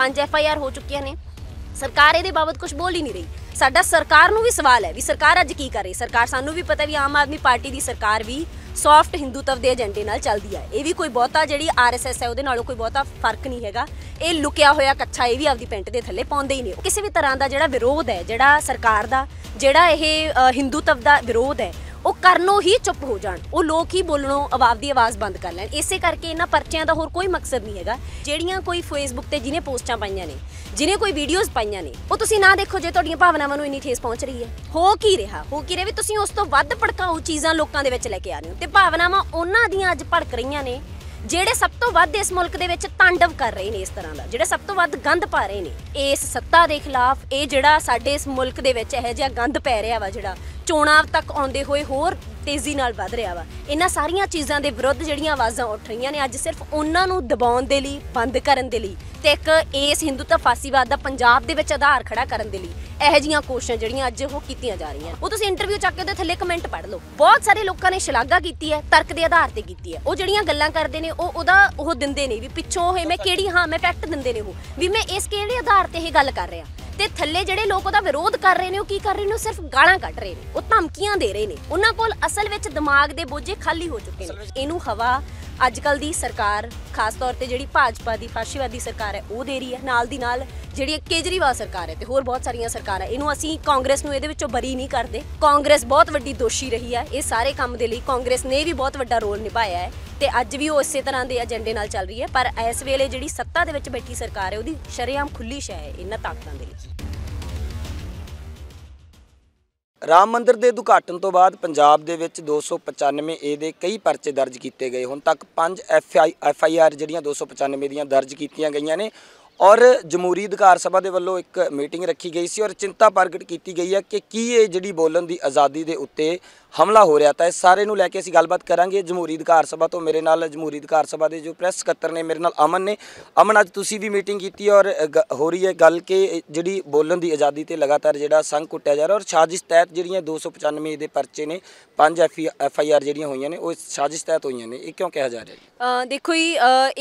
5 F I R ਹੋ ਚੁੱਕੀਆਂ ਨੇ ਸਰਕਾਰ ਇਹਦੇ ਬਾਬਤ ਕੁਝ ਬੋਲ ਹੀ ਨਹੀਂ ਰਹੀ ਸਾਡਾ ਸਰਕਾਰ ਨੂੰ ਵੀ ਸਵਾਲ ਹੈ ਵੀ ਸਰਕਾਰ ਅੱਜ ਕੀ ਕਰ ਰਹੀ ਸਰਕਾਰ ਸਾਨੂੰ ਵੀ ਪਤਾ ਵੀ ਆਮ ਆਦਮੀ ਪਾਰਟੀ ਦੀ ਸਰਕਾਰ ਵੀ ਸੌਫਟ ਹਿੰਦੂਤਵ ਦੇ ਏਜੰਡੇ ਨਾਲ ਚੱਲਦੀ ਹੈ ਇਹ ਵੀ ਕੋਈ ਬਹੁਤਾ ਜਿਹੜੀ ਆਰਐਸਐਸ ਹੈ ਉਹਦੇ ਨਾਲੋਂ ਕੋਈ ਬਹੁਤਾ ਫਰਕ ਨਹੀਂ ਹੈਗਾ ਇਹ ਲੁਕਿਆ ਹੋਇਆ ਕੱਚਾ ਇਹ ਵੀ ਆਪਦੀ ਪੈਂਟ ਦੇ ਥੱਲੇ ਪਾਉਂਦੇ ਹੀ ਨੇ ਕਿਸੇ ਵੀ ਤਰ੍ਹਾਂ ਦਾ ਜਿਹੜਾ ਵਿਰੋਧ ਹੈ ਜਿਹੜਾ ਸਰਕਾਰ ਦਾ ਜਿਹੜਾ ਇਹ ਹਿੰਦੂਤਵ ਦਾ ਵਿਰੋਧ ਹੈ ਉਹ ਕਰਨੋਂ ਹੀ ਚੁੱਪ ਹੋ ਜਾਣ ਉਹ ਲੋਕ ਹੀ ਬੋਲਣੋਂ ਆਵਾਜ਼ ਦੀ ਆਵਾਜ਼ ਬੰਦ ਕਰ ਲੈਣ ਇਸੇ ਕਰਕੇ ਇਹਨਾਂ ਪਰਚਿਆਂ ਦਾ ਹੋਰ ਕੋਈ ਮਕਸਦ ਨਹੀਂ ਹੈਗਾ ਜਿਹੜੀਆਂ ਕੋਈ ਫੇਸਬੁੱਕ ਤੇ ਜਿਨੇ ਪੋਸਟਾਂ ਪਾਈਆਂ ਨੇ ਜਿਨੇ ਕੋਈ ਵੀਡੀਓਜ਼ ਪਾਈਆਂ ਨੇ ਉਹ ਤੁਸੀਂ ਨਾ ਦੇਖੋ ਜੇ ਤੁਹਾਡੀਆਂ ਭਾਵਨਾਵਾਂ ਨੂੰ ਇੰਨੀ ਠੇਸ ਪਹੁੰਚ ਰਹੀ ਹੈ ਹੋ ਕੀ ਰਿਹਾ ਹੋ ਕੀ ਰਿਹਾ ਵੀ ਤੁਸੀਂ ਉਸ ਤੋਂ ਵੱਧ ਭੜਕਾਉ ਚੀਜ਼ਾਂ ਲੋਕਾਂ ਦੇ ਵਿੱਚ ਲੈ ਕੇ ਆ ਰਹੇ ਹੋ ਤੇ ਭਾਵਨਾਵਾਂ ਉਹਨਾਂ ਦੀਆਂ ਅੱਜ ਭੜਕ ਰਹੀਆਂ ਨੇ ਜਿਹੜੇ ਸਭ ਤੋਂ ਵੱਧ ਇਸ ਮੁਲਕ ਦੇ ਵਿੱਚ ਤਾਂਡਵ ਕਰ ਰਹੇ ਨੇ ਇਸ ਤਰ੍ਹਾਂ ਦਾ ਜਿਹੜੇ ਸਭ ਤੋਂ ਵੱਧ ਗੰਦ ਪਾ ਰਹੇ ਨੇ ਇਸ ਸੱਤਾ ਦੇ ਖਿਲਾਫ ਇਹ ਜਿਹੜਾ ਸਾਡੇ ਇਸ ਮੁਲਕ ਦੇ ਵਿੱਚ ਇਹ ਜਿਹਾ ਗੰਦ ਪੈ ਰਿਹਾ ਵਾ ਜਿਹੜਾ ਚੋਣਾਂ ਤੱਕ ਆਉਂਦੇ ਹੋਏ ਹੋਰ ਤੇਜ਼ੀ ਨਾਲ ਵੱਧ ਰਿਹਾ ਵਾ ਇਹਨਾਂ ਸਾਰੀਆਂ ਚੀਜ਼ਾਂ ਦੇ ਵਿਰੁੱਧ ਜਿਹੜੀਆਂ ਆਵਾਜ਼ਾਂ ਉੱਠ ਰਹੀਆਂ ਨੇ ਅੱਜ ਸਿਰਫ ਉਹਨਾਂ ਨੂੰ ਦਬਾਉਣ ਦੇ ਲਈ ਬੰਦ ਕਰਨ ਦੇ ਲਈ ਤੇ ਇੱਕ ਇਸ ਹਿੰਦੂਤਾ ਫਾਸੀਵਾਦ ਦਾ ਪੰਜਾਬ ਦੇ ਵਿੱਚ ਆਧਾਰ ਖੜਾ ਕਰਨ ਦੇ ਲਈ ਇਹੋ ਜੀਆਂ ਕੋਸ਼ਿਸ਼ਾਂ ਜਿਹੜੀਆਂ ਅੱਜ ਉਹ ਕੀਤੀਆਂ ਜਾ ਰਹੀਆਂ ਉਹ ਤੁਸੀਂ ਇੰਟਰਵਿਊ ਚੱਕ ਕੇ ਉਹਦੇ ਥੱਲੇ ਕਮੈਂਟ ਪੜ੍ਹ ਲਓ ਬਹੁਤ ਸਾਰੇ ਲੋਕਾਂ ਨੇ ਸ਼ਲਾਘਾ ਕੀਤੀ ਹੈ ਤਰਕ ਦੇ ਆਧਾਰ ਤੇ ਕੀਤੀ ਹੈ ਉਹ ਜਿਹੜੀਆਂ ਗੱਲਾਂ ਕਰਦੇ ਨੇ ਉਹ ਉਹਦਾ ਉਹ ਦਿੰਦੇ ਨੇ ਵੀ ਪਿੱਛੋਂ ਇਹ ਮੈਂ ਕਿਹੜੀ ਹਾਂ ਮੈਂ ਫੈਕਟ ਦਿੰਦੇ ਨੇ ਉਹ ਵੀ ਮੈਂ ਇਸ ਕਿਹੜੇ ਆਧਾਰ ਤੇ ਇਹ ਗੱਲ ਕਰ ਰਿਹਾ ਤੇ ਥੱਲੇ ਜਿਹੜੇ ਲੋਕ ਉਹਦਾ ਵਿਰੋਧ ਕਰ ਰਹੇ ਨੇ ਉਹ ਕੀ ਕਰ ਰਹੇ ਨੇ ਉਹ ਸਿਰਫ ਗਾਲਾਂ ਕੱਢ ਰਹੇ ਨੇ ਉਹ ਧਮਕੀਆਂ ਦੇ ਰਹੇ ਨੇ ਉਹਨਾਂ ਕੋਲ ਅਸਲ ਵਿੱਚ ਦਿਮਾਗ ਦੇ ਬੋਝੇ ਖਾਲੀ ਹੋ ਚੁੱਕੇ ਨੇ ਇਹਨੂੰ ਹਵਾ ਅੱਜ ਕੱਲ ਦੀ ਸਰਕਾਰ ਖਾਸ ਤੌਰ ਤੇ ਜਿਹੜੀ ਭਾਜਪਾ ਦੀ ਫਾਸ਼ੀਵਾਦੀ ਸਰਕਾਰ ਹੈ ਉਹ ਦੇ ਰਹੀ ਹੈ ਨਾਲ ਦੀ ਨਾਲ ਜਿਹੜੀ ਕੇਜਰੀਵਾਲ ਸਰਕਾਰ ਹੈ ਤੇ ਹੋਰ ਬਹੁਤ ਸਾਰੀਆਂ ਸਰਕਾਰਾਂ ਇਹਨੂੰ ਅਸੀਂ ਕਾਂਗਰਸ ਨੂੰ ਇਹਦੇ ਵਿੱਚੋਂ ਬਰੀ ਨਹੀਂ ਕਰਦੇ ਕਾਂਗਰਸ ਬਹੁਤ ਵੱਡੀ ਦੋਸ਼ੀ ਰਹੀ ਹੈ ਇਹ ਸਾਰੇ ਕੰਮ ਦੇ ਲਈ ਕਾਂਗਰਸ ਨੇ ਵੀ ਬਹੁਤ ਵੱਡਾ ਰੋਲ ਨਿਭਾਇਆ ਹੈ ਤੇ ਅੱਜ ਵੀ ਉਹ ਇਸੇ ਤਰ੍ਹਾਂ ਦੇ ਏਜੰਡੇ ਨਾਲ ਚੱਲ ਰਹੀ ਹੈ ਪਰ ਇਸ ਵੇਲੇ ਜਿਹੜੀ ਸੱਤਾ ਦੇ ਵਿੱਚ ਬੈਠੀ ਸਰਕਾਰ ਹੈ ਉਹਦੀ ਸ਼ਰੇਆਮ ਖੁੱਲੀ ਸ਼ੈ ਹੈ ਇਹਨਾਂ ਤਾਕਤਾਂ ਦੇ ਲਈ ਰਾਮ ਮੰਦਿਰ ਦੇ ਉਦਘਾਟਨ ਤੋਂ ਬਾਅਦ ਪੰਜਾਬ ਦੇ ਵਿੱਚ 295 A ਦੇ ਕਈ ਪਰਚੇ ਦਰਜ ਕੀਤੇ ਗਏ ਹੁਣ ਤੱਕ 5 F I F I R ਜਿਹੜੀਆਂ 295 ਦੀਆਂ ਦਰਜ ਕੀਤੀਆਂ ਗਈਆਂ ਨੇ ਔਰ ਜਮਹੂਰੀ ਅਧਿਕਾਰ ਸਭਾ ਦੇ ਵੱਲੋਂ ਇੱਕ ਮੀਟਿੰਗ ਰੱਖੀ ਗਈ ਸੀ ਔਰ ਚਿੰਤਾ ਪ੍ਰਗਟ ਕੀਤੀ ਗਈ ਹੈ ਕਿ ਕੀ ਇਹ ਜਿਹੜੀ ਬੋਲਣ ਦੀ ਆਜ਼ਾਦੀ ਦੇ ਉੱਤੇ ਹਮਲਾ ਹੋ ਰਿਹਾ ਤਾਂ ਇਹ ਸਾਰੇ ਨੂੰ ਲੈ ਕੇ ਅਸੀਂ ਗੱਲਬਾਤ ਕਰਾਂਗੇ ਜਮਹੂਰੀ ਅਧਿਕਾਰ ਸਭਾ ਤੋਂ ਮੇਰੇ ਨਾਲ ਜਮਹੂਰੀ ਅਧਿਕਾਰ ਸਭਾ ਦੇ ਜੋ ਪ੍ਰੈਸ ਸਕੱਤਰ ਨੇ ਮੇਰੇ ਨਾਲ ਅਮਨ ਨੇ ਅਮਨ ਅੱਜ ਤੁਸੀਂ ਵੀ ਮੀਟਿੰਗ ਕੀਤੀ ਔਰ ਹੋ ਰਹੀ ਹੈ ਗੱਲ ਕਿ ਜਿਹੜੀ ਬੋਲਣ ਦੀ ਆਜ਼ਾਦੀ ਤੇ ਲਗਾਤਾਰ ਜਿਹੜਾ ਸੰਘ ਕੁੱਟਿਆ ਜਾ ਰਿਹਾ ਔਰ ਸਾਜ਼ਿਸ਼ ਤਹਿਤ ਜਿਹੜੀਆਂ 295 ਦੇ ਪਰਚੇ ਨੇ 5 ਐਫ ਆਈ ਆਰ ਜਿਹੜੀਆਂ ਹੋਈਆਂ ਨੇ ਉਹ ਸਾਜ਼ਿਸ਼ ਤਹਿਤ ਹੋਈਆਂ ਨੇ ਇਹ ਕਿਉਂ ਕਿਹਾ ਜਾ ਰਿਹਾ ਦੇਖੋ ਜੀ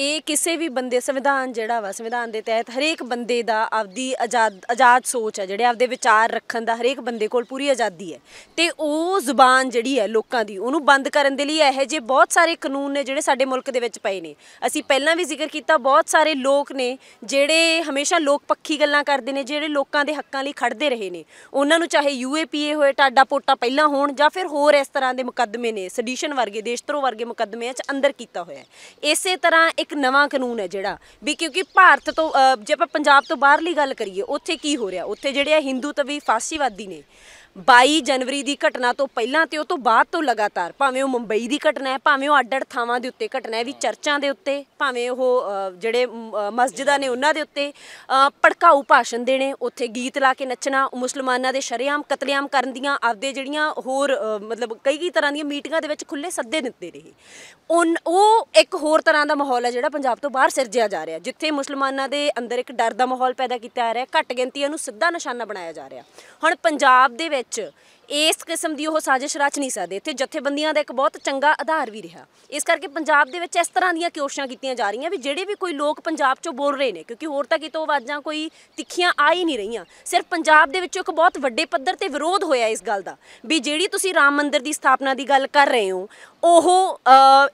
ਇਹ ਕਿਸੇ ਵੀ ਬੰਦੇ ਸੰਵਿਧਾਨ ਜਿਹੜਾ ਵਾ ਸੰਵਿਧਾਨ ਦੇ ਤਹਿਤ ਹਰੇਕ ਬੰਦੇ ਦਾ ਆਪਦੀ ਆਜ਼ਾਦ ਆਜ਼ਾਦ ਸੋਚ ਹੈ ਜਿਹੜੇ ਆਪਦੇ ਵਿਚਾਰ ਰੱਖਣ ਦਾ ਹਰੇਕ ਬੰਦੇ ਕੋਲ ਪੂਰੀ ਆਜ਼ਾਦੀ ਹੈ ਤੇ ਉਹ ਜ਼ੁਬਾਨ ਦੁਕਾਨ ਜਿਹੜੀ ਹੈ ਲੋਕਾਂ ਦੀ ਉਹਨੂੰ ਬੰਦ ਕਰਨ ਦੇ ਲਈ ਇਹੋ ਜਿਹੇ ਬਹੁਤ ਸਾਰੇ ਕਾਨੂੰਨ ਨੇ ਜਿਹੜੇ ਸਾਡੇ ਮੁਲਕ ਦੇ ਵਿੱਚ ਪਏ ਨੇ ਅਸੀਂ ਪਹਿਲਾਂ ਵੀ ਜ਼ਿਕਰ ਕੀਤਾ ਬਹੁਤ ਸਾਰੇ ਲੋਕ ਨੇ ਜਿਹੜੇ ਹਮੇਸ਼ਾ ਲੋਕ ਪੱਖੀ ਗੱਲਾਂ ਕਰਦੇ ਨੇ ਜਿਹੜੇ ਲੋਕਾਂ ਦੇ ਹੱਕਾਂ ਲਈ ਖੜਦੇ ਰਹੇ ਨੇ ਉਹਨਾਂ ਨੂੰ ਚਾਹੇ ਯੂਏਪੀਏ ਹੋਏ ਟਾਡਾ ਪੋਟਾ ਪਹਿਲਾਂ ਹੋਣ ਜਾਂ ਫਿਰ ਹੋਰ ਇਸ ਤਰ੍ਹਾਂ ਦੇ ਮੁਕੱਦਮੇ ਨੇ ਸਡੀਸ਼ਨ ਵਰਗੇ ਦੇਸ਼ਤਰੋ ਵਰਗੇ ਮੁਕੱਦਮਿਆਂ 'ਚ ਅੰਦਰ ਕੀਤਾ ਹੋਇਆ ਹੈ ਇਸੇ ਤਰ੍ਹਾਂ ਇੱਕ ਨਵਾਂ ਕਾਨੂੰਨ ਹੈ ਜਿਹੜਾ ਵੀ ਕਿਉਂਕਿ ਭਾਰਤ ਤੋਂ ਜੇ ਆਪਾਂ ਪੰਜਾਬ ਤੋਂ ਬਾਹਰਲੀ ਗੱਲ ਕਰੀਏ ਉੱਥੇ ਕੀ ਹੋ ਰਿਹਾ ਉੱਥੇ ਜਿਹੜੇ ਆ ਹਿੰਦੂ ਤਵੀ ਫਾਸੀਵਾਦੀ ਨੇ 22 ਜਨਵਰੀ ਦੀ ਘਟਨਾ ਤੋਂ ਪਹਿਲਾਂ ਤੇ ਉਹ ਤੋਂ ਬਾਅਦ ਤੋਂ ਲਗਾਤਾਰ ਭਾਵੇਂ ਉਹ ਮੁੰਬਈ ਦੀ ਘਟਨਾ ਹੈ ਭਾਵੇਂ ਉਹ ਅੱਡ-ਅੱਡ ਥਾਵਾਂ ਦੇ ਉੱਤੇ ਘਟਨਾ ਹੈ ਵੀ ਚਰਚਾਂ ਦੇ ਉੱਤੇ ਭਾਵੇਂ ਉਹ ਜਿਹੜੇ ਮਸਜਿਦਾਂ ਨੇ ਉਹਨਾਂ ਦੇ ਉੱਤੇ ਭੜਕਾਊ ਭਾਸ਼ਣ ਦੇਣੇ ਉੱਥੇ ਗੀਤ ਲਾ ਕੇ ਨੱਚਣਾ ਮੁਸਲਮਾਨਾਂ ਦੇ ਸ਼ਰਿਆਮ ਕਤਲੇਆਮ ਕਰਨ ਦੀਆਂ ਆਪਦੇ ਜਿਹੜੀਆਂ ਹੋਰ ਮਤਲਬ ਕਈ ਕਈ ਤਰ੍ਹਾਂ ਦੀਆਂ ਮੀਟਿੰਗਾਂ ਦੇ ਵਿੱਚ ਖੁੱਲੇ ਸੱਦੇ ਦਿੱਤੇ ਰਹੇ ਉਹ ਇੱਕ ਹੋਰ ਤਰ੍ਹਾਂ ਦਾ ਮਾਹੌਲ ਹੈ ਜਿਹੜਾ ਪੰਜਾਬ ਤੋਂ ਬਾਹਰ ਸਿਰਜਿਆ ਜਾ ਰਿਹਾ ਜਿੱਥੇ ਮੁਸਲਮਾਨਾਂ ਦੇ ਅੰਦਰ ਇੱਕ ਡਰ ਦਾ ਮਾਹੌਲ ਪੈਦਾ ਕੀਤਾ ਜਾ ਰਿਹਾ ਘੱਟ ਗਿਣਤੀਆਂ ਨੂੰ ਸਿੱਧਾ ਨਿਸ਼ਾਨਾ ਬਣਾਇਆ ਜਾ ਰਿਹਾ ਹੁਣ ਪੰਜਾਬ ਦੇ 했죠. ਇਸ ਕਿਸਮ ਦੀ ਉਹ ਸਾਜ਼ਿਸ਼ ਰਚ ਨਹੀਂ ਸਕਦੇ ਇੱਥੇ ਜਥੇਬੰਦੀਆਂ ਦਾ ਇੱਕ ਬਹੁਤ ਚੰਗਾ ਆਧਾਰ ਵੀ ਰਿਹਾ ਇਸ ਕਰਕੇ ਪੰਜਾਬ ਦੇ ਵਿੱਚ ਇਸ ਤਰ੍ਹਾਂ ਦੀਆਂ ਕੋਸ਼ਿਸ਼ਾਂ ਕੀਤੀਆਂ ਜਾ ਰਹੀਆਂ ਵੀ ਜਿਹੜੇ ਵੀ ਕੋਈ ਲੋਕ ਪੰਜਾਬ 'ਚੋਂ ਬੋਲ ਰਹੇ ਨੇ ਕਿਉਂਕਿ ਹੋਰ ਤਾਂ ਕਿਤੋਂ ਆਵਾਜ਼ਾਂ ਕੋਈ ਤਿੱਖੀਆਂ ਆ ਹੀ ਨਹੀਂ ਰਹੀਆਂ ਸਿਰਫ ਪੰਜਾਬ ਦੇ ਵਿੱਚ ਇੱਕ ਬਹੁਤ ਵੱਡੇ ਪੱਧਰ ਤੇ ਵਿਰੋਧ ਹੋਇਆ ਇਸ ਗੱਲ ਦਾ ਵੀ ਜਿਹੜੀ ਤੁਸੀਂ ਰਾਮ ਮੰਦਿਰ ਦੀ ਸਥਾਪਨਾ ਦੀ ਗੱਲ ਕਰ ਰਹੇ ਹੋ ਉਹ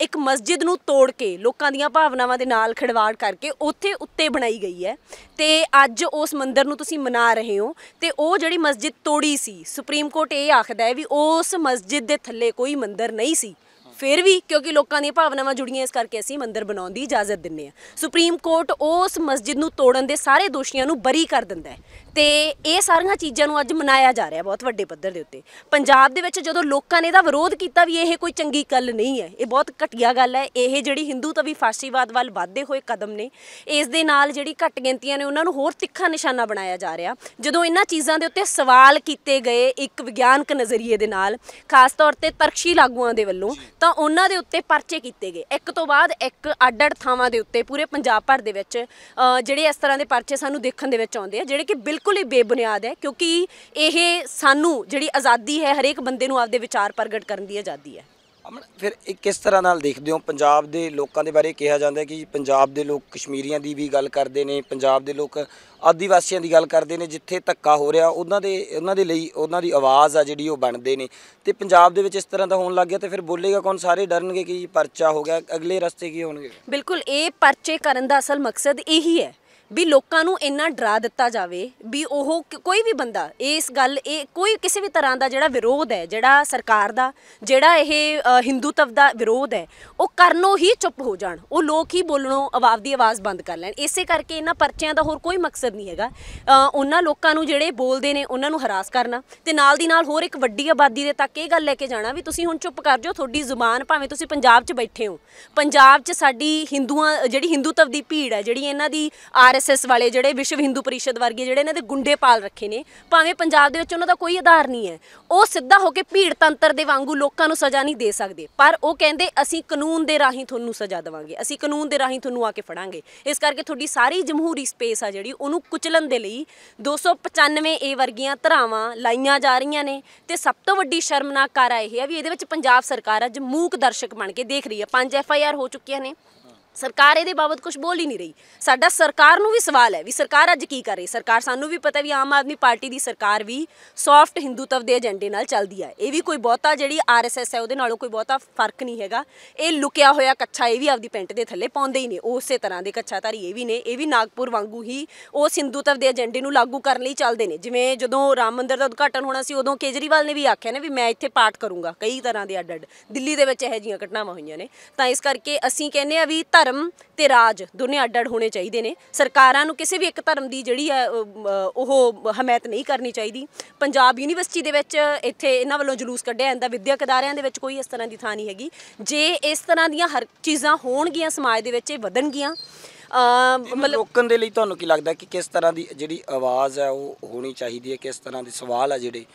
ਇੱਕ ਮਸਜਿਦ ਨੂੰ ਤੋੜ ਕੇ ਲੋਕਾਂ ਦੀਆਂ ਭਾਵਨਾਵਾਂ ਦੇ ਨਾਲ ਖਿਡਵਾੜ ਕਰਕੇ ਉੱਥੇ ਉੱਤੇ ਬਣਾਈ ਗਈ ਹੈ ਤੇ ਅੱਜ ਉਸ ਮੰਦਿਰ ਨੂੰ ਤੁਸੀਂ ਮਨਾ ਰਹੇ ਹੋ ਤੇ ਉਹ ਜਿਹੜੀ ਮਸਜਿਦ ਤੋੜੀ ਸੀ ਸੁਪਰੀਮ ਕੋਰਟ ਇਹ ਆਖਦਾ ਹੈ ਵੀ ਉਸ ਮਸਜਿਦ ਦੇ ਥੱਲੇ ਕੋਈ ਮੰਦਰ ਨਹੀਂ ਸੀ ਫਿਰ ਵੀ ਕਿਉਂਕਿ ਲੋਕਾਂ ਦੀਆਂ ਭਾਵਨਾਵਾਂ ਜੁੜੀਆਂ ਇਸ ਕਰਕੇ ਅਸੀਂ ਮੰਦਿਰ ਬਣਾਉਣ ਦੀ ਇਜਾਜ਼ਤ ਦਿੰਨੇ ਆ ਸੁਪਰੀਮ ਕੋਰਟ ਉਸ ਮਸਜਿਦ ਨੂੰ ਤੋੜਨ ਦੇ ਸਾਰੇ ਦੋਸ਼ੀਆਂ ਨੂੰ ਬਰੀ ਕਰ ਦਿੰਦਾ ਹੈ ਤੇ ਇਹ ਸਾਰੀਆਂ ਚੀਜ਼ਾਂ ਨੂੰ ਅੱਜ ਮਨਾਇਆ ਜਾ ਰਿਹਾ ਬਹੁਤ ਵੱਡੇ ਪੱਧਰ ਦੇ ਉੱਤੇ ਪੰਜਾਬ ਦੇ ਵਿੱਚ ਜਦੋਂ ਲੋਕਾਂ ਨੇ ਇਹਦਾ ਵਿਰੋਧ ਕੀਤਾ ਵੀ ਇਹ ਕੋਈ ਚੰਗੀ ਗੱਲ ਨਹੀਂ ਹੈ ਇਹ ਬਹੁਤ ਘਟੀਆ ਗੱਲ ਹੈ ਇਹ ਜਿਹੜੀ ਹਿੰਦੂ ਤਵੀ ਫਾਸ਼ੀਵਾਦ ਵੱਲ ਵਧਦੇ ਹੋਏ ਕਦਮ ਨੇ ਇਸ ਦੇ ਨਾਲ ਜਿਹੜੀ ਘੱਟ ਗਿਣਤੀਆਂ ਨੇ ਉਹਨਾਂ ਨੂੰ ਹੋਰ ਤਿੱਖਾ ਨਿਸ਼ਾਨਾ ਬਣਾਇਆ ਜਾ ਰਿਹਾ ਜਦੋਂ ਇਹਨਾਂ ਚੀਜ਼ਾਂ ਦੇ ਉੱਤੇ ਸਵਾਲ ਕੀਤੇ ਗਏ ਇੱਕ ਵਿਗਿਆਨਕ ਨਜ਼ਰੀਏ ਦੇ ਨਾਲ ਖਾਸ ਤੌਰ ਤੇ ਤਰਕਸ਼ੀ ਲਾਗੂਆਂ ਦੇ ਵੱਲੋਂ ਤਾਂ ਉਹਨਾਂ ਦੇ ਉੱਤੇ ਪਰਚੇ ਕੀਤੇ ਗਏ ਇੱਕ ਤੋਂ ਬਾਅਦ ਇੱਕ ਅੱਡ-ਅੱਡ ਥਾਵਾਂ ਦੇ ਉੱਤੇ ਪੂਰੇ ਪੰਜਾਬ ਭਰ ਦੇ ਵਿੱਚ ਜਿਹੜੇ ਇਸ ਤਰ੍ਹਾਂ ਦੇ ਪਰਚੇ ਸਾਨੂੰ ਦੇਖਣ ਦੇ ਵਿੱਚ ਆਉਂਦੇ ਆ ਜਿਹੜੇ ਕਿ ਬਿਲਕੁਲ ਹੀ ਬੇਬੁਨਿਆਦ ਹੈ ਕਿਉਂਕਿ ਇਹ ਸਾਨੂੰ ਜਿਹੜੀ ਆਜ਼ਾਦੀ ਹੈ ਹਰੇਕ ਬੰਦੇ ਨੂੰ ਆਪਦੇ ਵਿਚਾਰ ਪ੍ਰਗਟ ਕਰਨ ਦੀ ਆਜ਼ਾਦੀ ਹੈ ਅਮਨ ਫਿਰ ਇਹ ਕਿਸ ਤਰ੍ਹਾਂ ਨਾਲ ਦੇਖਦੇ ਹੋ ਪੰਜਾਬ ਦੇ ਲੋਕਾਂ ਦੇ ਬਾਰੇ ਕਿਹਾ ਜਾਂਦਾ ਹੈ ਕਿ ਪੰਜਾਬ ਦੇ ਲੋਕ ਕਸ਼ਮੀਰੀਆਂ ਦੀ ਵੀ ਗੱਲ ਕਰਦੇ ਨੇ ਪੰਜਾਬ ਦੇ ਲੋਕ ਆਦੀਵਾਸੀਆਂ ਦੀ ਗੱਲ ਕਰਦੇ ਨੇ ਜਿੱਥੇ ਧੱਕਾ ਹੋ ਰਿਹਾ ਉਹਨਾਂ ਦੇ ਉਹਨਾਂ ਦੇ ਲਈ ਉਹਨਾਂ ਦੀ ਆਵਾਜ਼ ਆ ਜਿਹੜੀ ਉਹ ਬਣਦੇ ਨੇ ਤੇ ਪੰਜਾਬ ਦੇ ਵਿੱਚ ਇਸ ਤਰ੍ਹਾਂ ਦਾ ਹੋਣ ਲੱਗ ਗਿਆ ਤੇ ਫਿਰ ਬੋਲੇਗਾ ਕੌਣ ਸਾਰੇ ਡਰਨਗੇ ਕਿ ਪਰਚਾ ਹੋ ਗਿਆ ਅਗਲੇ ਰਸਤੇ ਕੀ ਹੋਣਗੇ ਬਿਲਕੁਲ ਇਹ ਪਰਚੇ ਕਰਨ ਦਾ ਅਸਲ ਮਕਸਦ ਇਹੀ ਹੈ ਵੀ ਲੋਕਾਂ ਨੂੰ ਇੰਨਾ ਡਰਾ ਦਿੱਤਾ ਜਾਵੇ ਵੀ ਉਹ ਕੋਈ ਵੀ ਬੰਦਾ ਇਸ ਗੱਲ ਇਹ ਕੋਈ ਕਿਸੇ ਵੀ ਤਰ੍ਹਾਂ ਦਾ ਜਿਹੜਾ ਵਿਰੋਧ ਹੈ ਜਿਹੜਾ ਸਰਕਾਰ ਦਾ ਜਿਹੜਾ ਇਹ ਹਿੰਦੂਤਵ ਦਾ ਵਿਰੋਧ ਹੈ ਉਹ ਕਰਨੋਂ ਹੀ ਚੁੱਪ ਹੋ ਜਾਣ ਉਹ ਲੋਕ ਹੀ ਬੋਲਣੋਂ ਆਵਾਜ਼ ਦੀ ਆਵਾਜ਼ ਬੰਦ ਕਰ ਲੈਣ ਇਸੇ ਕਰਕੇ ਇਹਨਾਂ ਪਰਚਿਆਂ ਦਾ ਹੋਰ ਕੋਈ ਮਕਸਦ ਨਹੀਂ ਹੈਗਾ ਉਹਨਾਂ ਲੋਕਾਂ ਨੂੰ ਜਿਹੜੇ ਬੋਲਦੇ ਨੇ ਉਹਨਾਂ ਨੂੰ ਹਰਾਸ ਕਰਨਾ ਤੇ ਨਾਲ ਦੀ ਨਾਲ ਹੋਰ ਇੱਕ ਵੱਡੀ ਆਬਾਦੀ ਦੇ ਤੱਕ ਇਹ ਗੱਲ ਲੈ ਕੇ ਜਾਣਾ ਵੀ ਤੁਸੀਂ ਹੁਣ ਚੁੱਪ ਕਰ ਜਾਓ ਤੁਹਾਡੀ ਜ਼ੁਬਾਨ ਭਾਵੇਂ ਤੁਸੀਂ ਪੰਜਾਬ 'ਚ ਬੈਠੇ ਹੋ ਪੰਜਾਬ 'ਚ ਸਾਡੀ ਹਿੰਦੂਆਂ ਜਿਹੜੀ ਹਿੰਦੂਤਵ ਦੀ ਭੀੜ ਹੈ ਜਿਹੜੀ ਇਹਨਾਂ ਦੀ ਆਰ ਆਰਐਸਐਸ ਵਾਲੇ ਜਿਹੜੇ ਵਿਸ਼ਵ ਹਿੰਦੂ ਪਰਿਸ਼ਦ ਵਰਗੇ ਜਿਹੜੇ ਇਹਨਾਂ ਦੇ ਗੁੰਡੇ ਪਾਲ ਰੱਖੇ ਨੇ ਭਾਵੇਂ ਪੰਜਾਬ ਦੇ ਵਿੱਚ ਉਹਨਾਂ ਦਾ ਕੋਈ ਆਧਾਰ ਨਹੀਂ ਹੈ ਉਹ ਸਿੱਧਾ ਹੋ ਕੇ ਭੀੜ ਤੰਤਰ ਦੇ ਵਾਂਗੂ ਲੋਕਾਂ ਨੂੰ ਸਜ਼ਾ ਨਹੀਂ ਦੇ ਸਕਦੇ ਪਰ ਉਹ ਕਹਿੰਦੇ ਅਸੀਂ ਕਾਨੂੰਨ ਦੇ ਰਾਹੀਂ ਤੁਹਾਨੂੰ ਸਜ਼ਾ ਦੇਵਾਂਗੇ ਅਸੀਂ ਕਾਨੂੰਨ ਦੇ ਰਾਹੀਂ ਤੁਹਾਨੂੰ ਆ ਕੇ ਫੜਾਂਗੇ ਇਸ ਕਰਕੇ ਤੁਹਾਡੀ ਸਾਰੀ ਜਮਹੂਰੀ ਸਪੇਸ ਆ ਜਿਹੜੀ ਉਹਨੂੰ ਕੁਚਲਣ ਦੇ ਲਈ 295 ਏ ਵਰਗੀਆਂ ਧਰਾਵਾਂ ਲਾਈਆਂ ਜਾ ਰਹੀਆਂ ਨੇ ਤੇ ਸਭ ਤੋਂ ਵੱਡੀ ਸ਼ਰਮਨਾਕ ਕਾਰਾ ਇਹ ਹੈ ਵੀ ਇਹਦੇ ਵਿੱਚ ਪੰਜਾਬ ਸਰਕਾਰ ਅੱਜ ਮੂਕ ਦਰਸ਼ਕ ਬਣ ਕੇ ਦੇਖ ਰਹੀ ਹੈ ਪੰਜ ਐਫਆਈਆਰ ਹੋ ਚੁੱਕੀਆਂ ਨੇ ਸਰਕਾਰ ਇਹਦੇ ਬਾਬਤ ਕੁਝ ਬੋਲ ਹੀ ਨਹੀਂ ਰਹੀ ਸਾਡਾ ਸਰਕਾਰ ਨੂੰ ਵੀ ਸਵਾਲ ਹੈ ਵੀ ਸਰਕਾਰ ਅੱਜ ਕੀ ਕਰ ਰਹੀ ਸਰਕਾਰ ਸਾਨੂੰ ਵੀ ਪਤਾ ਵੀ ਆਮ ਆਦਮੀ ਪਾਰਟੀ ਦੀ ਸਰਕਾਰ ਵੀ ਸੌਫਟ ਹਿੰਦੂਤਵ ਦੇ ਏਜੰਡੇ ਨਾਲ ਚੱਲਦੀ ਹੈ ਇਹ ਵੀ ਕੋਈ ਬਹੁਤਾ ਜਿਹੜੀ ਆਰਐਸਐਸ ਹੈ ਉਹਦੇ ਨਾਲੋਂ ਕੋਈ ਬਹੁਤਾ ਫਰਕ ਨਹੀਂ ਹੈਗਾ ਇਹ ਲੁਕਿਆ ਹੋਇਆ ਕੱਛਾ ਇਹ ਵੀ ਆਪਦੀ ਪੈਂਟ ਦੇ ਥੱਲੇ ਪਾਉਂਦੇ ਹੀ ਨੇ ਉਸੇ ਤਰ੍ਹਾਂ ਦੇ ਕੱਛਾਧਾਰੀ ਇਹ ਵੀ ਨੇ ਇਹ ਵੀ ਨਾਗਪੁਰ ਵਾਂਗੂ ਹੀ ਉਸ ਹਿੰਦੂਤਵ ਦੇ ਏਜੰਡੇ ਨੂੰ ਲਾਗੂ ਕਰਨ ਲਈ ਚੱਲਦੇ ਨੇ ਜਿਵੇਂ ਜਦੋਂ ਰਾਮ ਮੰਦਿਰ ਦਾ ਉਦਘਾਟਨ ਹੋਣਾ ਸੀ ਉਦੋਂ ਕੇਜਰੀਵਾਲ ਨੇ ਵੀ ਆਖਿਆ ਨੇ ਵੀ ਮੈਂ ਇੱਥੇ ਪਾਠ ਕਰੂੰਗਾ ਕਈ ਤਰ੍ਹਾਂ ਦੇ ਅੱਡ ਅੱਡ ਦਿੱਲੀ ਦੇ ਵਿੱਚ ਇਹ ਜੀਆਂ ਘਟਨਾਵਾਂ ਹੋਈਆਂ ਨੇ ਤਾਂ ਇਸ ਕਰਕੇ ਅਸੀਂ ਕਹਿੰਦੇ ਆ ਵੀ ਧਰਮ ਤੇ ਰਾਜ ਦੋਨੇ ਅੱਡ-ਅੱਡ ਹੋਣੇ ਚਾਹੀਦੇ ਨੇ ਸਰਕਾਰਾਂ ਨੂੰ ਕਿਸੇ ਵੀ ਇੱਕ ਧਰਮ ਦੀ ਜਿਹੜੀ ਹੈ ਉਹ ਹਮਾਇਤ ਨਹੀਂ ਕਰਨੀ ਚਾਹੀਦੀ ਪੰਜਾਬ ਯੂਨੀਵਰਸਿਟੀ ਦੇ ਵਿੱਚ ਇੱਥੇ ਇਹਨਾਂ ਵੱਲੋਂ ਜਲੂਸ ਕੱਢਿਆ ਜਾਂਦਾ ਵਿਦਿਅਕ ਅਦਾਰਿਆਂ ਦੇ ਵਿੱਚ ਕੋਈ ਇਸ ਤਰ੍ਹਾਂ ਦੀ ਥਾਂ ਨਹੀਂ ਹੈਗੀ ਜੇ ਇਸ ਤਰ੍ਹਾਂ ਦੀਆਂ ਹਰ ਚੀਜ਼ਾਂ ਹੋਣਗੀਆਂ ਸਮਾਜ ਦੇ ਵਿੱਚ ਇਹ ਵਧਣਗੀਆਂ ਮਤਲਬ ਰੋਕਣ ਦੇ ਲਈ ਤੁਹਾਨੂੰ ਕੀ ਲੱਗਦਾ ਕਿ ਕਿਸ ਤਰ੍ਹਾਂ ਦੀ ਜਿਹੜੀ ਆਵਾਜ਼ ਹੈ ਉਹ ਹੋਣੀ ਚਾਹੀਦੀ ਹੈ ਕਿਸ ਤਰ੍ਹਾਂ ਦੇ ਸਵਾਲ ਹੈ ਜਿਹੜੇ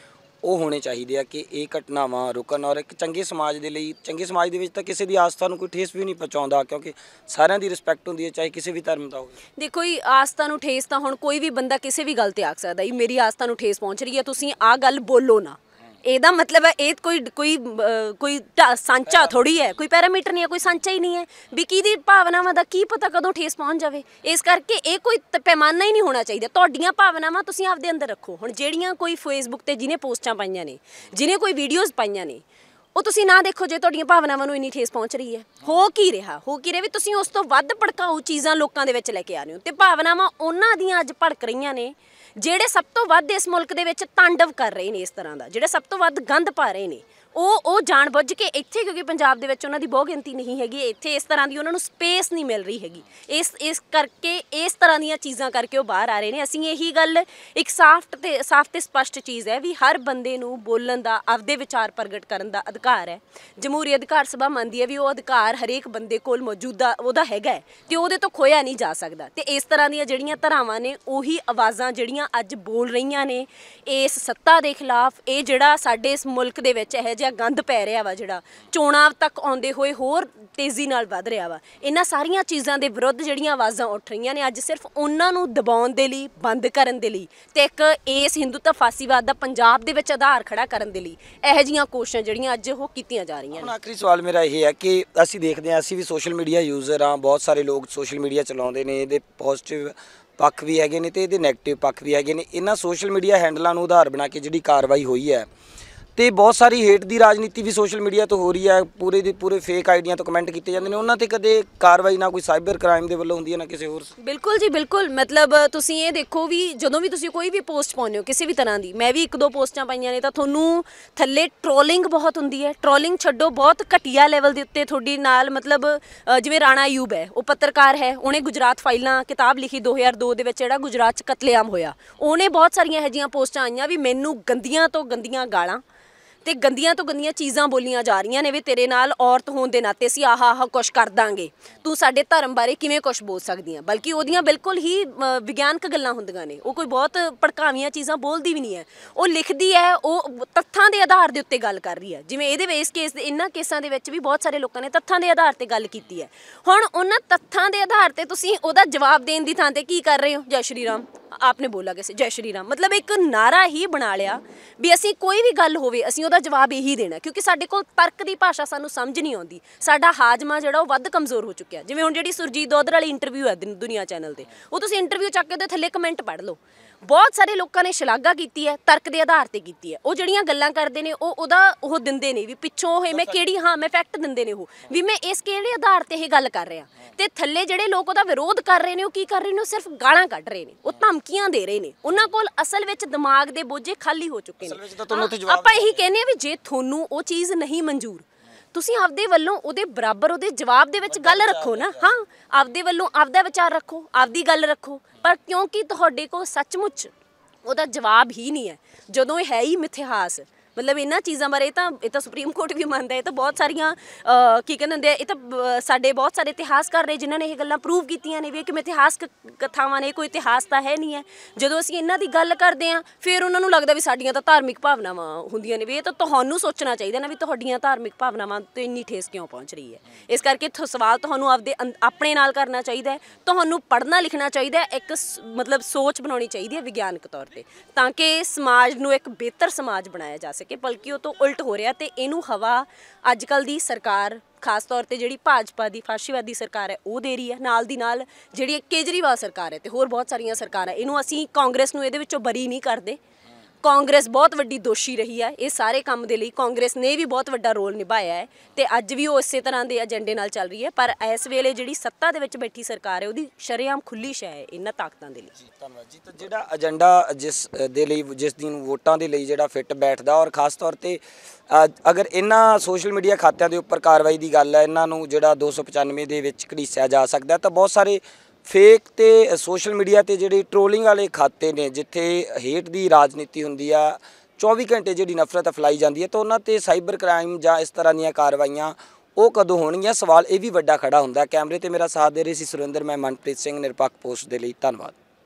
ਉਹ ਹੋਣੇ ਚਾਹੀਦੇ ਆ ਕਿ ਇਹ ਘਟਨਾਵਾਂ ਰੁਕਣ ਔਰ ਇੱਕ ਚੰਗੇ ਸਮਾਜ ਦੇ ਲਈ ਚੰਗੇ ਸਮਾਜ ਦੇ ਵਿੱਚ ਤਾਂ ਕਿਸੇ ਦੀ ਆਸਥਾ ਨੂੰ ਕੋਈ ਠੇਸ ਵੀ ਨਹੀਂ ਪਹੁੰਚਾਉਂਦਾ ਕਿਉਂਕਿ ਸਾਰਿਆਂ ਦੀ ਰਿਸਪੈਕਟ ਹੁੰਦੀ ਹੈ ਚਾਹੇ ਕਿਸੇ ਵੀ ਧਰਮ ਦਾ ਹੋਵੇ ਦੇਖੋ ਇਹ ਆਸਥਾ ਨੂੰ ਠੇਸ ਤਾਂ ਹੁਣ ਕੋਈ ਵੀ ਬੰਦਾ ਕਿਸੇ ਵੀ ਗੱਲ ਤੇ ਆਖ ਸਕਦਾ ਇਹ ਮੇਰੀ ਆਸਥਾ ਨੂੰ ਠੇਸ ਪਹੁੰਚ ਰਹੀ ਹੈ ਤੁਸੀਂ ਆ ਗੱਲ ਬੋਲੋ ਨਾ ਇਹਦਾ ਮਤਲਬ ਹੈ ਇਹ ਕੋਈ ਕੋਈ ਕੋਈ ਸਾਂਚਾ ਥੋੜੀ ਹੈ ਕੋਈ ਪੈਰਾਮੀਟਰ ਨਹੀਂ ਹੈ ਕੋਈ ਸਾਂਚਾ ਹੀ ਨਹੀਂ ਹੈ ਵੀ ਕਿਹਦੀ ਭਾਵਨਾਵਾਂ ਦਾ ਕੀ ਪਤਾ ਕਦੋਂ ਠੇਸ ਪਹੁੰਚ ਜਾਵੇ ਇਸ ਕਰਕੇ ਇਹ ਕੋਈ ਪੈਮਾਨਾ ਹੀ ਨਹੀਂ ਹੋਣਾ ਚਾਹੀਦਾ ਤੁਹਾਡੀਆਂ ਭਾਵਨਾਵਾਂ ਤੁਸੀਂ ਆਪਦੇ ਅੰਦਰ ਰੱਖੋ ਹੁਣ ਜਿਹੜੀਆਂ ਕੋਈ ਫੇਸਬੁੱਕ ਤੇ ਜਿਨੇ ਪੋਸਟਾਂ ਪਾਈਆਂ ਨੇ ਜਿਨੇ ਕੋਈ ਵੀਡੀਓਜ਼ ਪਾਈਆਂ ਨੇ ਉਹ ਤੁਸੀਂ ਨਾ ਦੇਖੋ ਜੇ ਤੁਹਾਡੀਆਂ ਭਾਵਨਾਵਾਂ ਨੂੰ ਇੰਨੀ ਠੇਸ ਪਹੁੰਚ ਰਹੀ ਹੈ ਹੋ ਕੀ ਰਿਹਾ ਹੋ ਕੀ ਰਿਹਾ ਵੀ ਤੁਸੀਂ ਉਸ ਤੋਂ ਵੱਧ ਭੜਕਾਉ ਚੀਜ਼ਾਂ ਲੋਕਾਂ ਦੇ ਵਿੱਚ ਲੈ ਕੇ ਆ ਰਹੇ ਹੋ ਤੇ ਭਾਵਨਾਵਾਂ ਉਹਨਾਂ ਦੀਆਂ ਅੱਜ ਭੜਕ ਰਹੀਆਂ ਨੇ ਜਿਹੜੇ ਸਭ ਤੋਂ ਵੱਧ ਇਸ ਮੁਲਕ ਦੇ ਵਿੱਚ ਤਾਂਡਵ ਕਰ ਰਹੇ ਨੇ ਇਸ ਤਰ੍ਹਾਂ ਦਾ ਜਿਹੜੇ ਸਭ ਤੋਂ ਵੱਧ ਗੰਦ ਪਾ ਰਹੇ ਨੇ ਉਹ ਉਹ ਜਾਣਬੁੱਝ ਕੇ ਇੱਥੇ ਕਿਉਂਕਿ ਪੰਜਾਬ ਦੇ ਵਿੱਚ ਉਹਨਾਂ ਦੀ ਬਹੁ ਗਿਣਤੀ ਨਹੀਂ ਹੈਗੀ ਇੱਥੇ ਇਸ ਤਰ੍ਹਾਂ ਦੀ ਉਹਨਾਂ ਨੂੰ ਸਪੇਸ ਨਹੀਂ ਮਿਲ ਰਹੀ ਹੈਗੀ ਇਸ ਇਸ ਕਰਕੇ ਇਸ ਤਰ੍ਹਾਂ ਦੀਆਂ ਚੀਜ਼ਾਂ ਕਰਕੇ ਉਹ ਬਾਹਰ ਆ ਰਹੇ ਨੇ ਅਸੀਂ ਇਹੀ ਗੱਲ ਇੱਕ ਸਾਫਟ ਤੇ ਸਾਫ ਤੇ ਸਪਸ਼ਟ ਚੀਜ਼ ਹੈ ਵੀ ਹਰ ਬੰਦੇ ਨੂੰ ਬੋਲਣ ਦਾ ਆਪਦੇ ਵਿਚਾਰ ਪ੍ਰਗਟ ਕਰਨ ਦਾ ਅਧਿਕਾਰ ਹੈ ਜਮਹੂਰੀ ਅਧਿਕਾਰ ਸਭਾ ਮੰਨਦੀ ਹੈ ਵੀ ਉਹ ਅਧਿਕਾਰ ਹਰੇਕ ਬੰਦੇ ਕੋਲ ਮੌਜੂਦਾ ਉਹਦਾ ਹੈਗਾ ਤੇ ਉਹਦੇ ਤੋਂ ਖੋਇਆ ਨਹੀਂ ਜਾ ਸਕਦਾ ਤੇ ਇਸ ਤਰ੍ਹਾਂ ਦੀਆਂ ਜਿਹੜੀਆਂ ਧਰਾਵਾਂ ਨੇ ਉਹੀ ਆਵਾਜ਼ਾਂ ਜਿਹੜੀਆਂ ਅੱਜ ਬੋਲ ਰਹੀਆਂ ਨੇ ਇਸ ਸੱਤਾ ਦੇ ਖਿਲਾਫ ਇਹ ਜਿਹੜਾ ਸਾਡੇ ਇਸ ਮੁਲਕ ਦੇ ਵਿੱਚ ਇਹ ਜਿਹਾ ਗੰਦ ਪੈ ਰਿਹਾ ਵਾ ਜਿਹੜਾ ਚੋਣਾਂ ਤੱਕ ਆਉਂਦੇ ਹੋਏ ਹੋਰ ਤੇਜ਼ੀ ਨਾਲ ਵੱਧ ਰਿਹਾ ਵਾ ਇਹਨਾਂ ਸਾਰੀਆਂ ਚੀਜ਼ਾਂ ਦੇ ਵਿਰੁੱਧ ਜਿਹੜੀਆਂ ਆਵਾਜ਼ਾਂ ਉੱਠ ਰਹੀਆਂ ਨੇ ਅੱਜ ਸਿਰਫ ਉਹਨਾਂ ਨੂੰ ਦਬਾਉਣ ਦੇ ਲਈ ਬੰਦ ਕਰਨ ਦੇ ਲਈ ਤੇ ਇੱਕ ਇਸ ਹਿੰਦੂਤਵ ਫਾਸੀਵਾਦ ਦਾ ਪੰਜਾਬ ਦੇ ਵਿੱਚ ਆਧਾਰ ਖੜਾ ਕਰਨ ਦੇ ਲਈ ਇਹੋ ਜੀਆਂ ਕੋਸ਼ਿਸ਼ਾਂ ਜਿਹੜੀਆਂ ਅੱਜ ਉਹ ਕੀਤੀਆਂ ਜਾ ਰਹੀਆਂ ਨੇ ਆਖਰੀ ਸਵਾਲ ਮੇਰਾ ਇਹ ਹੈ ਕਿ ਅਸੀਂ ਦੇਖਦੇ ਹਾਂ ਅਸੀਂ ਵੀ ਸੋਸ਼ਲ ਮੀਡੀਆ ਯੂਜ਼ਰ ਆ ਬਹੁਤ ਸਾਰੇ ਲੋਕ ਸੋਸ਼ਲ ਮੀਡੀਆ ਚਲਾਉਂਦੇ ਨੇ ਇਹਦੇ ਪੋਜ਼ਿਟਿਵ ਪੱਖ ਵੀ ਹੈਗੇ ਨੇ ਤੇ ਇਹਦੇ ਨੈਗੇਟਿਵ ਪੱਖ ਵੀ ਹੈਗੇ ਨੇ ਇਹਨਾਂ ਸੋਸ਼ਲ ਮੀਡੀਆ ਹੈਂਡਲਾਂ ਨੂੰ ਆਧਾਰ ਬਣਾ ਕੇ ਜਿਹੜੀ ਕਾਰਵਾਈ ਹੋਈ ਹੈ ਤੇ ਬਹੁਤ ਸਾਰੀ ਹੇਟ ਦੀ ਰਾਜਨੀਤੀ ਵੀ ਸੋਸ਼ਲ ਮੀਡੀਆ ਤੋਂ ਹੋ ਰਹੀ ਹੈ ਪੂਰੇ ਦੇ ਪੂਰੇ ਫੇਕ ਆਈਡੀਆਂ ਤੋਂ ਕਮੈਂਟ ਕੀਤੇ ਜਾਂਦੇ ਨੇ ਉਹਨਾਂ ਤੇ ਕਦੇ ਕਾਰਵਾਈ ਨਾ ਕੋਈ ਸਾਈਬਰ ਕ੍ਰਾਈਮ ਦੇ ਵੱਲੋਂ ਹੁੰਦੀ ਹੈ ਨਾ ਕਿਸੇ ਹੋਰ ਬਿਲਕੁਲ ਜੀ ਬਿਲਕੁਲ ਮਤਲਬ ਤੁਸੀਂ ਇਹ ਦੇਖੋ ਵੀ ਜਦੋਂ ਵੀ ਤੁਸੀਂ ਕੋਈ ਵੀ ਪੋਸਟ ਪਾਉਂਦੇ ਹੋ ਕਿਸੇ ਵੀ ਤਰ੍ਹਾਂ ਦੀ ਮੈਂ ਵੀ ਇੱਕ ਦੋ ਪੋਸਟਾਂ ਪਾਈਆਂ ਨੇ ਤਾਂ ਤੁਹਾਨੂੰ ਥੱਲੇ ਟ੍ਰੋਲਿੰਗ ਬਹੁਤ ਹੁੰਦੀ ਹੈ ਟ੍ਰੋਲਿੰਗ ਛੱਡੋ ਬਹੁਤ ਘਟੀਆ ਲੈਵਲ ਦੇ ਉੱਤੇ ਤੁਹਾਡੀ ਨਾਲ ਮਤਲਬ ਜਿਵੇਂ ਰਾਣਾ ਯੂਬ ਹੈ ਉਹ ਪੱਤਰਕਾਰ ਹੈ ਉਹਨੇ ਗੁਜਰਾਤ ਫਾਈਲਾਂ ਕਿਤਾਬ ਲਿਖੀ 2002 ਦੇ ਵਿੱਚ ਜਿਹੜਾ ਗੁਜਰਾਤ 'ਚ ਕਤਲੇਆਮ ਹੋਇਆ ਉਹਨੇ ਬਹੁਤ ਸਾਰੀਆਂ ਇਹ ਜੀਆਂ ਪੋਸਟਾਂ ਆਈਆਂ ਵੀ ਮੈਨੂੰ ਗੰਦੀਆਂ ਤੋਂ ਗੰਦੀਆਂ ਗਾਲਾਂ ਤੇ ਗੰਦੀਆਂ ਤੋਂ ਗੰਦੀਆਂ ਚੀਜ਼ਾਂ ਬੋਲੀਆਂ ਜਾ ਰਹੀਆਂ ਨੇ ਵੀ ਤੇਰੇ ਨਾਲ ਔਰਤ ਹੋਣ ਦੇ ਨਾਤੇ ਸੀ ਆਹ ਆਹ ਕੁਝ ਕਰ ਦਾਂਗੇ ਤੂੰ ਸਾਡੇ ਧਰਮ ਬਾਰੇ ਕਿਵੇਂ ਕੁਝ ਬੋਲ ਸਕਦੀ ਆ ਬਲਕਿ ਉਹਦੀਆਂ ਬਿਲਕੁਲ ਹੀ ਵਿਗਿਆਨਕ ਗੱਲਾਂ ਹੁੰਦੀਆਂ ਨੇ ਉਹ ਕੋਈ ਬਹੁਤ ਭੜਕਾਵੀਆਂ ਚੀਜ਼ਾਂ ਬੋਲਦੀ ਵੀ ਨਹੀਂ ਹੈ ਉਹ ਲਿਖਦੀ ਹੈ ਉਹ ਤੱਥਾਂ ਦੇ ਆਧਾਰ ਦੇ ਉੱਤੇ ਗੱਲ ਕਰ ਰਹੀ ਹੈ ਜਿਵੇਂ ਇਹਦੇ ਵਿੱਚ ਕੇਸ ਦੇ ਇਨ੍ਹਾਂ ਕੇਸਾਂ ਦੇ ਵਿੱਚ ਵੀ ਬਹੁਤ ਸਾਰੇ ਲੋਕਾਂ ਨੇ ਤੱਥਾਂ ਦੇ ਆਧਾਰ ਤੇ ਗੱਲ ਕੀਤੀ ਹੈ ਹੁਣ ਉਹਨਾਂ ਤੱਥਾਂ ਦੇ ਆਧਾਰ ਤੇ ਤੁਸੀਂ ਉਹਦਾ ਜਵਾਬ ਦੇਣ ਦੀ ਥਾਂ ਤੇ ਕੀ ਕਰ ਰਹੇ ਹੋ ਜੈ ਸ਼੍ਰੀ ਰਾਮ ਆਪਨੇ ਬੋਲਾ ਕਿਸੇ ਜੈ ਸ਼੍ਰੀ ਰਾਮ ਮਤਲਬ ਇੱਕ ਨਾਰਾ ਹੀ ਬਣਾ ਲਿਆ ਵੀ ਅਸੀਂ ਕੋਈ ਵੀ ਗੱਲ ਹੋਵੇ ਅਸੀਂ ਉਹਦਾ ਜਵਾਬ ਇਹੀ ਦੇਣਾ ਕਿਉਂਕਿ ਸਾਡੇ ਕੋਲ ਤਰਕ ਦੀ ਭਾਸ਼ਾ ਸਾਨੂੰ ਸਮਝ ਨਹੀਂ ਆਉਂਦੀ ਸਾਡਾ ਹਾਜ਼ਮਾ ਜਿਹੜਾ ਉਹ ਵੱਧ ਕਮਜ਼ੋਰ ਹੋ ਚੁੱਕਿਆ ਜਿਵੇਂ ਹੁਣ ਜਿਹੜੀ ਸੁਰਜੀਤ ਦੋਦਰ ਵਾਲੀ ਇੰਟਰਵਿਊ ਹੈ ਦੁਨੀਆ ਚੈਨਲ ਤੇ ਉਹ ਤੁਸੀਂ ਇੰਟਰਵਿਊ ਚੱਕ ਕੇ ਉਹਦੇ ਥੱਲੇ ਕਮੈਂਟ ਪੜ੍ਹ ਲਓ ਬਹੁਤ ਸਾਰੇ ਲੋਕਾਂ ਨੇ ਸ਼ਲਾਘਾ ਕੀਤੀ ਹੈ ਤਰਕ ਦੇ ਆਧਾਰ ਤੇ ਕੀਤੀ ਹੈ ਉਹ ਜਿਹੜੀਆਂ ਗੱਲਾਂ ਕਰਦੇ ਨੇ ਉਹ ਉਹਦਾ ਉਹ ਦਿੰਦੇ ਨੇ ਵੀ ਪਿੱਛੋਂ ਹੋਏ ਮੈਂ ਕਿਹੜੀ ਹਾਂ ਮੈਂ ਫੈਕਟ ਦਿੰਦੇ ਨੇ ਉਹ ਵੀ ਮੈਂ ਇਸ ਕਿਹੜੇ ਆਧਾਰ ਤੇ ਇਹ ਗੱਲ ਕਰ ਰਿਹਾ ਤੇ ਥੱਲੇ ਜਿਹੜੇ ਲੋਕ ਉਹਦਾ ਵਿਰੋਧ ਕਰ ਰਹੇ ਨੇ ਉਹ ਕੀ ਕਰ ਰਹੇ ਨੇ ਉਹ ਸਿਰਫ ਗਾਲਾਂ ਕੱਢ ਰਹੇ ਨੇ ਉਹ ਧਮਕੀਆਂ ਦੇ ਰਹੇ ਨੇ ਉਹਨਾਂ ਕੋਲ ਅਸਲ ਵਿੱਚ ਦਿਮਾਗ ਦੇ ਬੋਝੇ ਖਾਲੀ ਹੋ ਚੁੱਕੇ ਨੇ ਆਪਾਂ ਇਹੀ ਕਹਿੰਦੇ ਆ ਵੀ ਜੇ ਤੁਹਾਨੂੰ ਉਹ ਚੀਜ਼ ਨਹੀਂ ਮਨਜ਼ੂਰ ਤੁਸੀਂ ਆਪਦੇ ਵੱਲੋਂ ਉਹਦੇ ਬਰਾਬਰ ਉਹਦੇ ਜਵਾਬ ਦੇ ਵਿੱਚ ਗੱਲ ਰੱਖੋ ਨਾ ਹਾਂ ਆਪਦੇ ਵੱਲੋਂ ਆਪਦਾ ਵਿਚਾਰ ਰੱਖੋ ਆਪਦੀ ਗੱਲ ਰੱਖੋ ਪਰ ਕਿਉਂਕਿ ਤੁਹਾਡੇ ਕੋਲ ਸੱਚਮੁੱਚ ਉਹਦਾ ਜਵਾਬ ਹੀ ਨਹੀਂ ਹੈ ਜਦੋਂ ਇਹ ਹੈ ਹੀ ਮਿਥਿਹਾਸ ਮਤਲਬ ਇਹਨਾਂ ਚੀਜ਼ਾਂ ਬਾਰੇ ਤਾਂ ਇਹ ਤਾਂ ਸੁਪਰੀਮ ਕੋਰਟ ਵੀ ਮੰਨਦਾ ਹੈ ਤਾਂ ਬਹੁਤ ਸਾਰੀਆਂ ਕੀ ਕਹਿੰਦੇ ਹੁੰਦੇ ਇਹ ਤਾਂ ਸਾਡੇ ਬਹੁਤ ਸਾਰੇ ਇਤਿਹਾਸਕਾਰ ਨੇ ਜਿਨ੍ਹਾਂ ਨੇ ਇਹ ਗੱਲਾਂ ਪ੍ਰੂਵ ਕੀਤੀਆਂ ਨੇ ਵੀ ਕਿ ਇਤਿਹਾਸਕ ਕਥਾਵਾਂ ਨੇ ਕੋਈ ਇਤਿਹਾਸ ਤਾਂ ਹੈ ਨਹੀਂ ਹੈ ਜਦੋਂ ਅਸੀਂ ਇਹਨਾਂ ਦੀ ਗੱਲ ਕਰਦੇ ਆਂ ਫਿਰ ਉਹਨਾਂ ਨੂੰ ਲੱਗਦਾ ਵੀ ਸਾਡੀਆਂ ਤਾਂ ਧਾਰਮਿਕ ਭਾਵਨਾਵਾਂ ਹੁੰਦੀਆਂ ਨੇ ਵੀ ਇਹ ਤਾਂ ਤੁਹਾਨੂੰ ਸੋਚਣਾ ਚਾਹੀਦਾ ਨਾ ਵੀ ਤੁਹਾਡੀਆਂ ਧਾਰਮਿਕ ਭਾਵਨਾਵਾਂ ਤੇ ਇੰਨੀ ਠੇਸ ਕਿਉਂ ਪਹੁੰਚ ਰਹੀ ਹੈ ਇਸ ਕਰਕੇ ਸਵਾਲ ਤੁਹਾਨੂੰ ਆਪਦੇ ਆਪਣੇ ਨਾਲ ਕਰਨਾ ਚਾਹੀਦਾ ਹੈ ਤੁਹਾਨੂੰ ਪੜ੍ਹਨਾ ਲਿਖਣਾ ਚਾਹੀਦਾ ਹੈ ਇੱਕ ਮਤਲਬ ਸੋਚ ਬਣਾਉਣੀ ਚਾਹੀਦੀ ਹੈ ਵਿਗਿਆਨਕ ਤੌਰ ਤੇ ਤਾਂ ਕਿ ਸਮਾਜ ਨੂੰ ਇੱਕ ਬਿਹਤਰ ਸਮਾਜ ਬਣਾਇਆ ਜਾ ਸਕੇ ਕੇ ਬਲਕਿ ਉਹ ਤੋਂ ਉਲਟ ਹੋ ਰਿਹਾ ਤੇ ਇਹਨੂੰ ਹਵਾ ਅੱਜ ਕੱਲ ਦੀ ਸਰਕਾਰ ਖਾਸ ਤੌਰ ਤੇ ਜਿਹੜੀ ਭਾਜਪਾ ਦੀ ਫਾਸ਼ੀਵਾਦੀ ਸਰਕਾਰ ਹੈ ਉਹ ਦੇ ਰਹੀ ਹੈ ਨਾਲ ਦੀ ਨਾਲ ਜਿਹੜੀ ਕੇਜਰੀਵਾਲ ਸਰਕਾਰ ਹੈ ਤੇ ਹੋਰ ਬਹੁਤ ਸਾਰੀਆਂ ਸਰਕਾਰਾਂ ਇਹਨੂੰ ਅਸੀਂ ਕਾਂਗਰਸ ਨੂੰ ਇਹਦੇ ਵਿੱਚੋਂ ਬਰੀ ਨਹੀਂ ਕਰਦੇ ਕਾਂਗਰਸ ਬਹੁਤ ਵੱਡੀ ਦੋਸ਼ੀ ਰਹੀ ਹੈ ਇਹ ਸਾਰੇ ਕੰਮ ਦੇ ਲਈ ਕਾਂਗਰਸ ਨੇ ਵੀ ਬਹੁਤ ਵੱਡਾ ਰੋਲ ਨਿਭਾਇਆ ਹੈ ਤੇ ਅੱਜ ਵੀ ਉਹ ਇਸੇ ਤਰ੍ਹਾਂ ਦੇ ਏਜੰਡੇ ਨਾਲ ਚੱਲ ਰਹੀ ਹੈ ਪਰ ਇਸ ਵੇਲੇ ਜਿਹੜੀ ਸੱਤਾ ਦੇ ਵਿੱਚ ਬੈਠੀ ਸਰਕਾਰ ਹੈ ਉਹਦੀ ਸ਼ਰੇਆਮ ਖੁੱਲੀ ਸ਼ੈ ਹੈ ਇਹਨਾਂ ਤਾਕਤਾਂ ਦੇ ਲਈ ਜੀ ਧੰਨਵਾਦ ਜੀ ਤਾਂ ਜਿਹੜਾ ਏਜੰਡਾ ਜਿਸ ਦੇ ਲਈ ਜਿਸ ਦਿਨ ਵੋਟਾਂ ਦੇ ਲਈ ਜਿਹੜਾ ਫਿੱਟ ਬੈਠਦਾ ਔਰ ਖਾਸ ਤੌਰ ਤੇ ਅਗਰ ਇਹਨਾਂ ਸੋਸ਼ਲ ਮੀਡੀਆ ਖਾਤਿਆਂ ਦੇ ਉੱਪਰ ਕਾਰਵਾਈ ਦੀ ਗੱਲ ਹੈ ਇਹਨਾਂ ਨੂੰ ਜਿਹੜਾ 295 ਦੇ ਵਿੱਚ ਘੜੀਸਿਆ ਜਾ ਸਕਦਾ ਤਾਂ ਬਹੁਤ ਸਾਰੇ ਫੇਕ ਤੇ ਸੋਸ਼ਲ ਮੀਡੀਆ ਤੇ ਜਿਹੜੇ ਟ੍ਰੋਲਿੰਗ ਵਾਲੇ ਖਾਤੇ ਨੇ ਜਿੱਥੇ ਹੇਟ ਦੀ ਰਾਜਨੀਤੀ ਹੁੰਦੀ ਆ 24 ਘੰਟੇ ਜਿਹੜੀ ਨਫ਼ਰਤ ਫੈਲਾਈ ਜਾਂਦੀ ਹੈ ਤਾਂ ਉਹਨਾਂ ਤੇ ਸਾਈਬਰ ਕ੍ਰਾਈਮ ਜਾਂ ਇਸ ਤਰ੍ਹਾਂ ਦੀਆਂ ਕਾਰਵਾਈਆਂ ਉਹ ਕਦੋਂ ਹੋਣਗੀਆਂ ਸਵਾਲ ਇਹ ਵੀ ਵੱਡਾ ਖੜਾ ਹੁੰਦਾ ਕੈਮਰੇ ਤੇ ਮੇਰਾ ਸਾਥ ਦੇ ਰਹੇ ਸੀ ਸੁਰਿੰਦਰ ਮੈਂ ਮਨਪ੍ਰੀਤ ਸਿੰਘ ਨਿਰਪੱਖ ਪੋਸਟ ਦੇ ਲਈ ਧੰਨਵਾਦ